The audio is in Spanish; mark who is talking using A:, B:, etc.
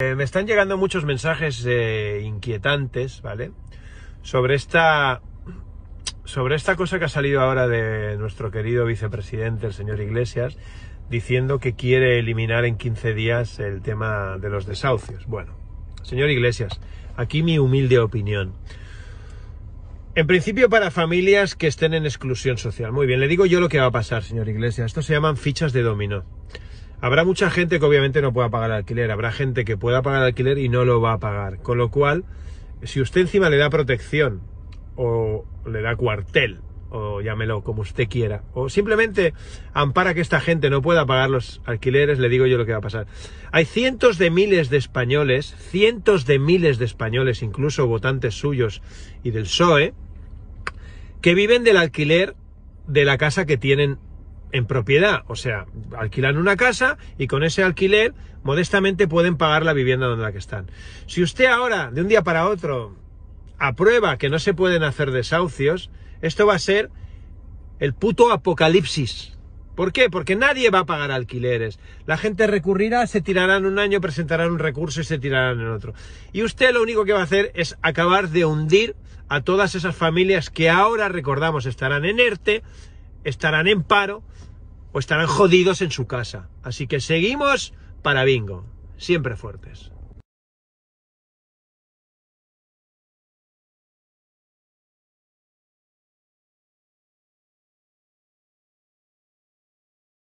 A: Eh, me están llegando muchos mensajes eh, inquietantes, ¿vale? Sobre esta, sobre esta cosa que ha salido ahora de nuestro querido vicepresidente, el señor Iglesias, diciendo que quiere eliminar en 15 días el tema de los desahucios. Bueno, señor Iglesias, aquí mi humilde opinión. En principio para familias que estén en exclusión social. Muy bien, le digo yo lo que va a pasar, señor Iglesias. Esto se llaman fichas de dominó. Habrá mucha gente que obviamente no pueda pagar alquiler, habrá gente que pueda pagar alquiler y no lo va a pagar. Con lo cual, si usted encima le da protección o le da cuartel, o llámelo como usted quiera, o simplemente ampara que esta gente no pueda pagar los alquileres, le digo yo lo que va a pasar. Hay cientos de miles de españoles, cientos de miles de españoles, incluso votantes suyos y del PSOE, que viven del alquiler de la casa que tienen en propiedad, o sea, alquilan una casa y con ese alquiler modestamente pueden pagar la vivienda donde la que están. Si usted ahora, de un día para otro, aprueba que no se pueden hacer desahucios, esto va a ser el puto apocalipsis. ¿Por qué? Porque nadie va a pagar alquileres. La gente recurrirá, se tirarán un año, presentarán un recurso y se tirarán en otro. Y usted lo único que va a hacer es acabar de hundir a todas esas familias que ahora recordamos estarán en ERTE, estarán en paro, o estarán jodidos en su casa. Así que seguimos para bingo, siempre fuertes.